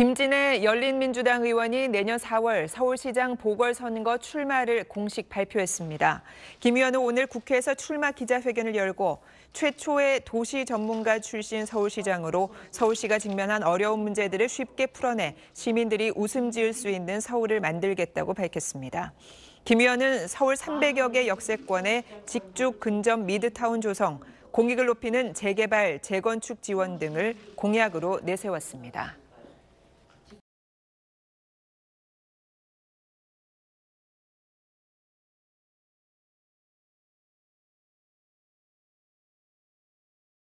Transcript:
김진애 열린민주당 의원이 내년 4월 서울시장 보궐선거 출마를 공식 발표했습니다. 김 의원은 오늘 국회에서 출마 기자회견을 열고 최초의 도시 전문가 출신 서울시장으로 서울시가 직면한 어려운 문제들을 쉽게 풀어내 시민들이 웃음 지을 수 있는 서울을 만들겠다고 밝혔습니다. 김 의원은 서울 300여 개 역세권의 직주 근접 미드타운 조성, 공익을 높이는 재개발, 재건축 지원 등을 공약으로 내세웠습니다.